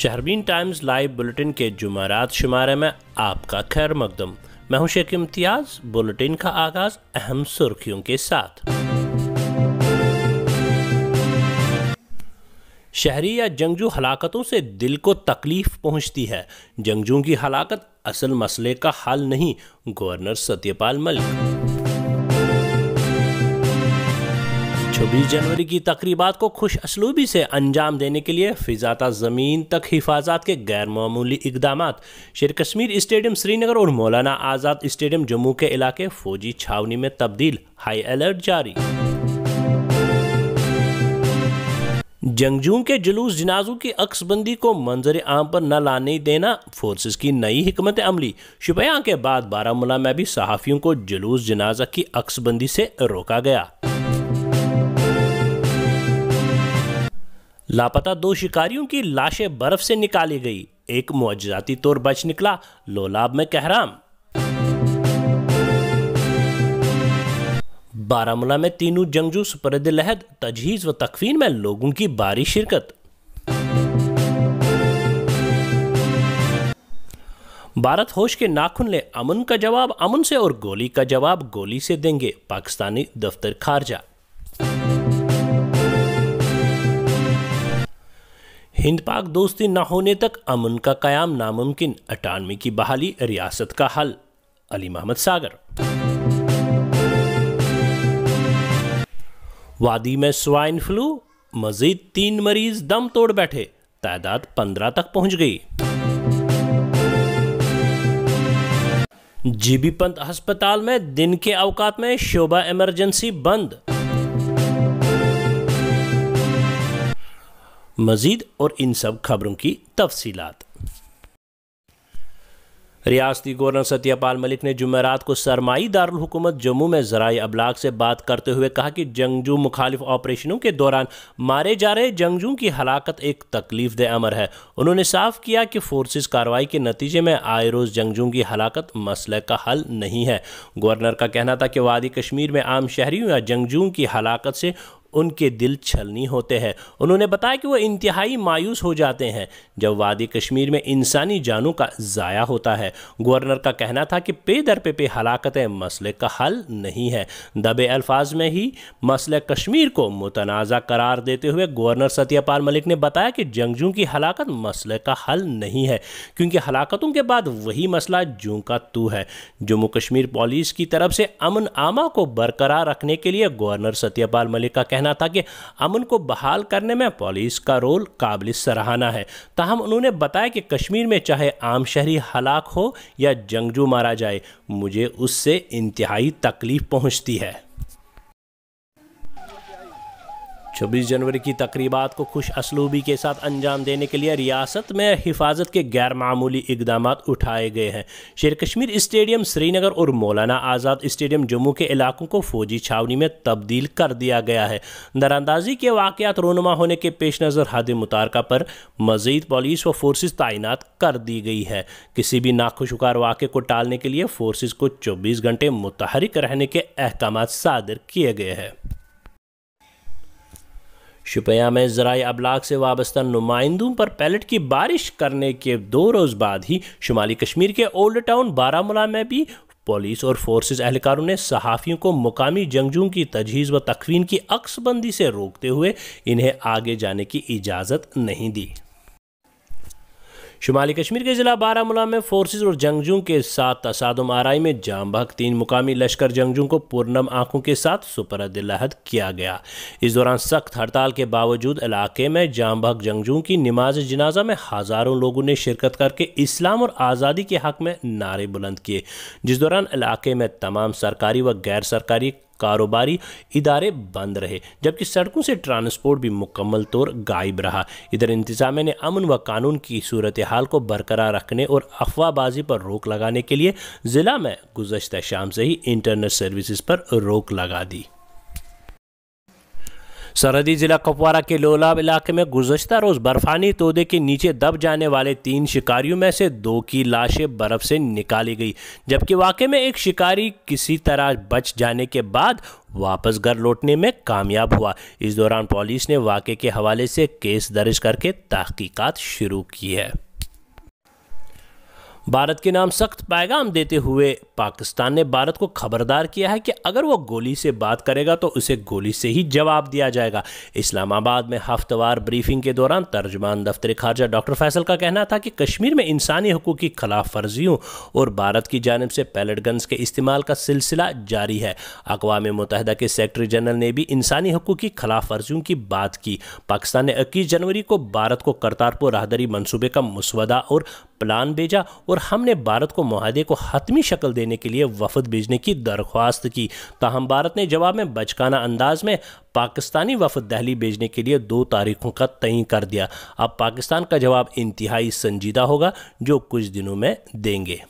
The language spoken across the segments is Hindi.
शहरबीन टाइम्स लाइव बुलेटिन के जुमारात शुमारे में आपका खैर मकदम मैं हूं शेख इम्तियाज बुलेटिन का आगाज अहम सुर्खियों के साथ शहरी या जंगजू हलाकतों से दिल को तकलीफ पहुंचती है जंगजू की हलाकत असल मसले का हल नहीं गवर्नर सत्यपाल मलिक छब्बीस जनवरी की तकरीबात को खुश असलूबी से अंजाम देने के लिए फिजाता ज़मीन तक हिफाजत के गैर मामूली इकदाम शेर कश्मीर स्टेडियम श्रीनगर और मौलाना आज़ाद स्टेडियम जम्मू के इलाके फौजी छावनी में तब्दील हाई अलर्ट जारी जंगजू के जुलूस जनाजों की अक्सबंदी को मंजर आम पर न लाने देना फोर्सेस की नई हमत अमली शुपया के बाद बारामूला में भी सहाफ़ियों को जुलूस जनाजा की अक्सबंदी से रोका गया लापता दो शिकारियों की लाशें बर्फ से निकाली गई एक मुआजाती तौर बच निकला लोलाब में कहराम बारामूला में तीनों जंगजू सुपरद लहद तजहीज व तकफीन में लोगों की बारी शिरकत भारत होश के नाखून ले अमन का जवाब अमन से और गोली का जवाब गोली से देंगे पाकिस्तानी दफ्तर खारजा हिंद पाक दोस्ती न होने तक अमन का कयाम नामुमकिन अटानवे की बहाली रियासत का हल अली मोहम्मद सागर वादी में स्वाइन फ्लू मजीद तीन मरीज दम तोड़ बैठे तादाद पंद्रह तक पहुंच गई जीबी पंत अस्पताल में दिन के अवकात में शोभा इमरजेंसी बंद मजीद और इन सब खबरों की तफसीलात रियासती गवर्नर सत्यापाल मलिक ने जुमेरात को सरमाई दारकूमत जम्मू में जराए अबलाग से बात करते हुए कहा कि जंगजू मुखालिफ ऑपरेशनों के दौरान मारे जा रहे जंगजू की हलाकत एक तकलीफ दह अमर है उन्होंने साफ किया कि फोर्सेस कार्रवाई के नतीजे में आए रोज़ जंगजू की हलाकत मसले का हल नहीं है गवर्नर का कहना था कि वादी कश्मीर में आम शहरी या जंगजू की हलाकत से उनके दिल छलनी होते हैं उन्होंने बताया कि वो इंतहाई मायूस हो जाते हैं जब वादी कश्मीर में इंसानी जानों का ज़ाया होता है गवर्नर का कहना था कि पे दर पे पे हलाकतें मसले का हल नहीं है दबे अल्फाज में ही मसले कश्मीर को मुतनाज़ करार देते हुए गवर्नर सत्यपाल मलिक ने बताया कि जंगजू की हलाकत मसले का हल नहीं है क्योंकि हलाकतों के बाद वही मसला जू का तू है जम्मू कश्मीर पुलिस की तरफ से अमन आमा को बरकरार रखने के लिए गवर्नर सत्यपाल मलिक का कहना था कि अमन को बहाल करने में पुलिस का रोल काबिल सराहना है ताहम उन्होंने बताया कि कश्मीर में चाहे आम शहरी हलाक हो या जंगजू मारा जाए मुझे उससे इंतहाई तकलीफ पहुँचती है छब्बीस जनवरी की तकरीबात को खुश असलूबी के साथ अंजाम देने के लिए रियासत में हिफाजत के गैर मामूली इकदाम उठाए गए हैं शेर कश्मीर स्टेडियम श्रीनगर और मौलाना आज़ाद स्टेडियम जम्मू के इलाकों को फौजी छावनी में तब्दील कर दिया गया है दरअंदाजी के वाक़त रोनुमा होने के पेश नज़र हद मुतारका पर मजीद पुलिस व फोर्स तैनात कर दी गई है किसी भी नाखुशकार वाक़े को टालने के लिए फोर्स को चौबीस घंटे मुतहरक रहने के अहकाम सादर किए गए हैं शुपया में ज़राई अबलाग से वाबस्ता नुमाइंदों पर पैलेट की बारिश करने के दो रोज़ बाद ही शुमाली कश्मीर के ओल्ड टाउन बारामूला में भी पुलिस और फोर्सेज एहलकारों ने सहाफ़ियों को मुकामी जंगजू की तजहीज़ व तकवीन की अक्सबंदी से रोकते हुए इन्हें आगे जाने की इजाज़त नहीं दी शुमाली कश्मीर के ज़िला बारामूला में फोर्सेज और जंगजू के साथ तसादम आरई में जाम बहक तीन मुकामी लश्कर जंगजू को पूर्णम आंखों के साथ लहद किया गया इस दौरान सख्त हड़ताल के बावजूद इलाके में जाम बहक जंगजू की नमाज जनाजा में हज़ारों लोगों ने शिरकत करके इस्लाम और आज़ादी के हक में नारे बुलंद किए जिस दौरान इलाके में तमाम सरकारी व गैर सरकारी कारोबारी इदारे बंद रहे जबकि सड़कों से ट्रांसपोर्ट भी मुकम्मल तौर गायब रहा इधर इंतजामिया ने अमन व कानून की सूरत हाल को बरकरार रखने और अफवाहबाजी पर रोक लगाने के लिए ज़िला में गुजशत शाम से ही इंटरनेट सर्विसेज पर रोक लगा दी सरहदी ज़िला कपवारा के लोलाब इलाके में गुजशत रोज़ बर्फानी तोदे के नीचे दब जाने वाले तीन शिकारियों में से दो की लाशें बर्फ़ से निकाली गई जबकि वाकई में एक शिकारी किसी तरह बच जाने के बाद वापस घर लौटने में कामयाब हुआ इस दौरान पुलिस ने वाकई के हवाले से केस दर्ज करके तहकीकत शुरू की है भारत के नाम सख्त पैगाम देते हुए पाकिस्तान ने भारत को खबरदार किया है कि अगर वो गोली से बात करेगा तो उसे गोली से ही जवाब दिया जाएगा इस्लामाबाद में हफ्तवार ब्रीफिंग के दौरान तर्जमान दफ्तर खारजा डॉक्टर फैसल का कहना था कि कश्मीर में इंसानी हकूक़ की खिलाफ वर्जियों और भारत की जानब से पैलेट गन्स के इस्तेमाल का सिलसिला जारी है अकवा मुतहदा के सेक्रटरी जनरल ने भी इंसानी हकूक़ की खिलाफ वर्जियों की बात की पाकिस्तान ने इक्कीस जनवरी को भारत को करतारपुर राहदरी मनसूबे का मसवदा और प्लान भेजा और हमने भारत को माहे को हतमी शक्ल देने के लिए वफद भेजने की दरख्वास्त की ताहम भारत ने जवाब में बचकाना अंदाज में पाकिस्तानी वफद दहली भेजने के लिए दो तारीखों का तय कर दिया अब पाकिस्तान का जवाब इंतहाई संजीदा होगा जो कुछ दिनों में देंगे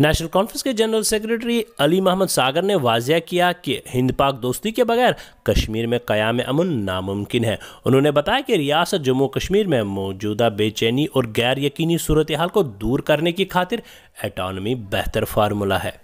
नेशनल कॉन्फ्रेंस के जनरल सेक्रेटरी अली मोहम्मद सागर ने वाजिया किया कि हिंद पाक दोस्ती के बगैर कश्मीर में क़याम अमन नामुमकिन है उन्होंने बताया कि रियासत जम्मू कश्मीर में मौजूदा बेचैनी और गैर यकीनी सूरत हाल को दूर करने की खातिर एटॉनमी बेहतर फार्मूला है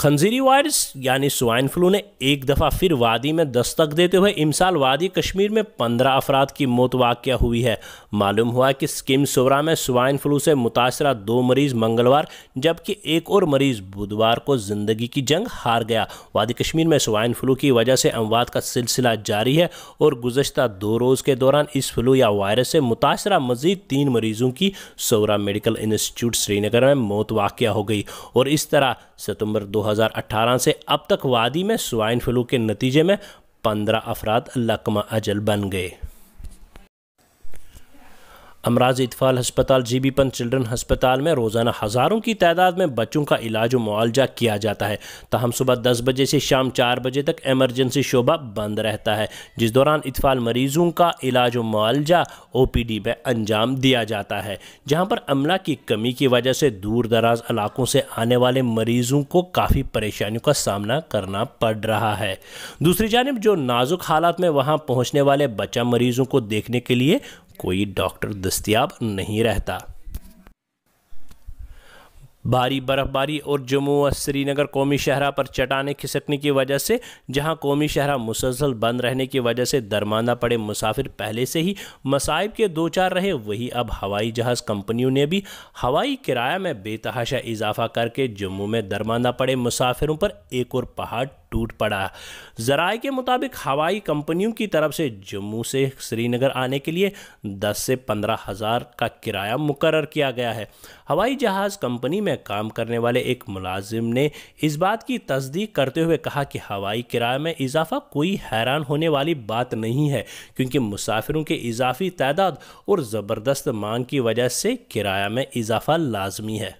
खंजीरी वायरस यानी स्वाइन फ्लू ने एक दफ़ा फिर वादी में दस्तक देते हुए इमसाल वादी कश्मीर में पंद्रह अफराद की मौत वाक़ हुई है मालूम हुआ कि स्किम सोरा में स्वाइन फ्लू से मुतासर दो मरीज़ मंगलवार जबकि एक और मरीज़ बुधवार को ज़िंदगी की जंग हार गया वादी कश्मीर में स्वाइन फ्लू की वजह से अमवात का सिलसिला जारी है और गुजशत दो रोज़ के दौरान इस फ्लू या वायरस से मुतासर मजीद तीन मरीज़ों की सोरा मेडिकल इंस्टीट्यूट श्रीनगर में मौत वाक़ हो गई और इस तरह सितम्बर दो 2018 से अब तक वादी में स्वाइन फ्लू के नतीजे में पंद्रह अफराद लकमा अजल बन गए अमराज इतफाल हस्पताल जी बी पंत चिल्ड्रन हस्पताल में रोज़ाना हज़ारों की तादाद में बच्चों का इलाज और मुआवजा किया जाता है तहम सुबह दस बजे से शाम चार बजे तक एमरजेंसी शोबा बंद रहता है जिस दौरान इतफाल मरीजों का इलाज और मुआवजा ओ पी डी में अंजाम दिया जाता है जहाँ पर अमला की कमी की वजह से दूर दराज इलाकों से आने वाले मरीजों को काफ़ी परेशानियों का सामना करना पड़ रहा है दूसरी जानब जो नाजुक हालात में वहाँ पहुँचने वाले बच्चा मरीजों को देखने के लिए कोई डॉक्टर दस्तियाब नहीं रहता भारी बर्फबारी और जम्मू और श्रीनगर कौमी शहरा पर चटाने खिसकने की वजह से जहां कौमी शहरा मुसलसल बंद रहने की वजह से दरमाना पड़े मुसाफिर पहले से ही मसाइब के दो चार रहे वही अब हवाई जहाज़ कंपनियों ने भी हवाई किराया में बेतहाशा इजाफा करके जम्मू में दरमाना पड़े मुसाफिरों पर एक और पहाड़ टूट पड़ा जराए के मुताबिक हवाई कंपनियों की तरफ से जम्मू से श्रीनगर आने के लिए 10 से पंद्रह हज़ार का किराया मुकर किया गया है हवाई जहाज़ कंपनी में काम करने वाले एक मुलाजिम ने इस बात की तस्दीक करते हुए कहा कि हवाई किराए में इजाफा कोई हैरान होने वाली बात नहीं है क्योंकि मुसाफिरों के इजाफी तादाद और ज़बरदस्त मांग की वजह से किराया में इजाफा लाजमी है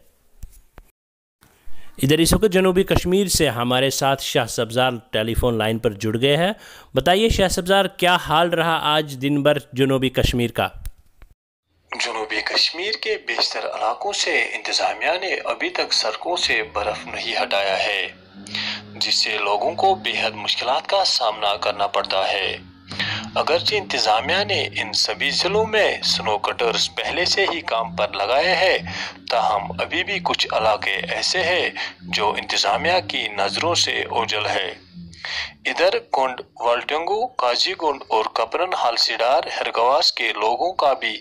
इधर इस वक्त जनूबी कश्मीर से हमारे साथ शाह सब्ज़ार टेलीफोन लाइन पर जुड़ गए हैं बताइए शाह सब्ज़ार क्या हाल रहा आज दिन भर जनूबी कश्मीर का जनूबी कश्मीर के बेशतर इलाकों से इंतजामिया ने अभी तक सड़कों से बर्फ नहीं हटाया है जिससे लोगों को बेहद मुश्किल का सामना करना पड़ता है अगरचे इंतजामिया ने इन सभी जिलों में स्नो कटर्स पहले से ही काम पर लगाए हैं ताहम अभी भी कुछ इलाके ऐसे हैं जो इंतजामिया की नज़रों से ओझल है इधर कुंड वाल्टेंगू काजीगुंड और कपरन हालसीडार हरगवास के लोगों का भी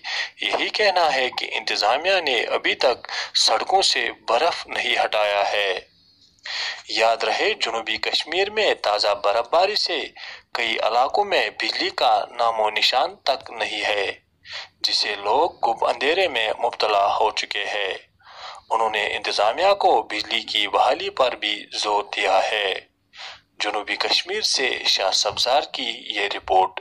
यही कहना है कि इंतजामिया ने अभी तक सड़कों से बर्फ नहीं हटाया है याद रहे जुनूबी कश्मीर में ताज़ा बर्फबारी से कई इलाकों में बिजली का नामो निशान तक नहीं है जिसे लोग गुप अंधेरे में मुबतला हो चुके हैं उन्होंने इंतजामिया को बिजली की बहाली पर भी जोर दिया है जुनूबी कश्मीर से शाह सब्जार की ये रिपोर्ट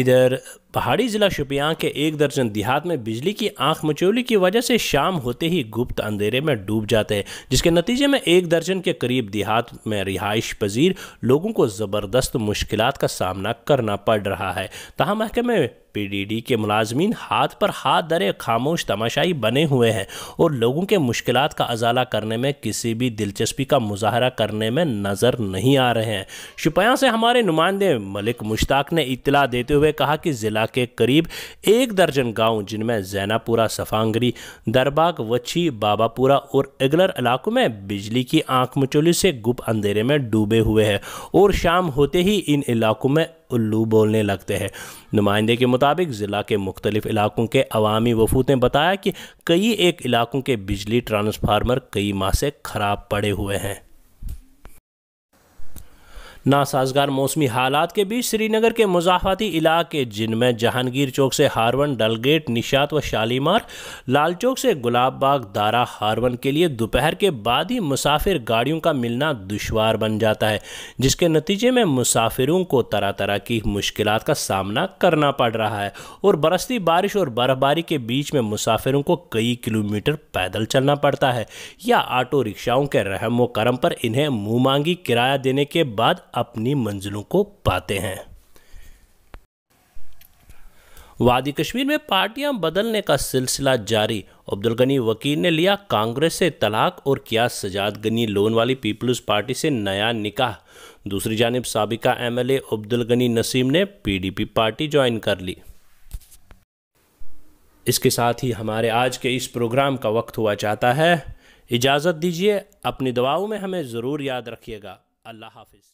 इधर पहाड़ी जिला शुपियां के एक दर्जन देहात में बिजली की आंख मचोली की वजह से शाम होते ही गुप्त अंधेरे में डूब जाते हैं जिसके नतीजे में एक दर्जन के करीब देहात में रिहाइश पजीर लोगों को ज़बरदस्त मुश्किल का सामना करना पड़ रहा है तहम महकमे पीडीडी के मुलाजमीन हाथ पर हाथ दरे खामोश तमाशाई बने हुए हैं और लोगों के मुश्किल का अजाला करने में किसी भी दिलचस्पी का मुजाहरा करने में नज़र नहीं आ रहे हैं शुपया से हमारे नुमाइंदे मलिक मुश्ताक ने इतला देते हुए कहा कि ज़िला जिला के करीब एक दर्जन गांव जिनमें जैनापुरा सफांगरी दरबाग वच्छी बाबापुरा और एगलर इलाकों में बिजली की आंख मचोली से गुप अंधेरे में डूबे हुए हैं और शाम होते ही इन इलाकों में उल्लू बोलने लगते हैं नुमाइंदे के मुताबिक ज़िला के मुख्तलिफ इलाकों के अवामी वफूद ने बताया कि कई एक इलाकों के बिजली ट्रांसफार्मर कई माह से ख़राब पड़े हुए हैं नासाजगार मौसमी हालात के बीच श्रीनगर के मुजाफती इलाके जिनमें जहांगीर चौक से हारवन डलगेट निशात व शालीमार लाल चौक से गुलाब बाग दारा हारवन के लिए दोपहर के बाद ही मुसाफिर गाड़ियों का मिलना दुशवार बन जाता है जिसके नतीजे में मुसाफिरों को तरह तरह की मुश्किल का सामना करना पड़ रहा है और बरसती बारिश और बर्फबारी के बीच में मुसाफिरों को कई किलोमीटर पैदल चलना पड़ता है या ऑटो रिक्शाओं के रहम व करम पर इन्हें मुँह मांगी किराया देने के बाद अपनी मंजिलों को पाते हैं वादी कश्मीर में पार्टियां बदलने का सिलसिला जारी अब्दुल गनी वकील ने लिया कांग्रेस से तलाक और किया सजाद गनी लोन वाली पीपल्स पार्टी से नया निकाह दूसरी जानब सबका एमएलए अब्दुल गनी नसीम ने पीडीपी पार्टी ज्वाइन कर ली इसके साथ ही हमारे आज के इस प्रोग्राम का वक्त हुआ चाहता है इजाज़त दीजिए अपनी दवाओं में हमें ज़रूर याद रखिएगा अल्लाह हाफिज़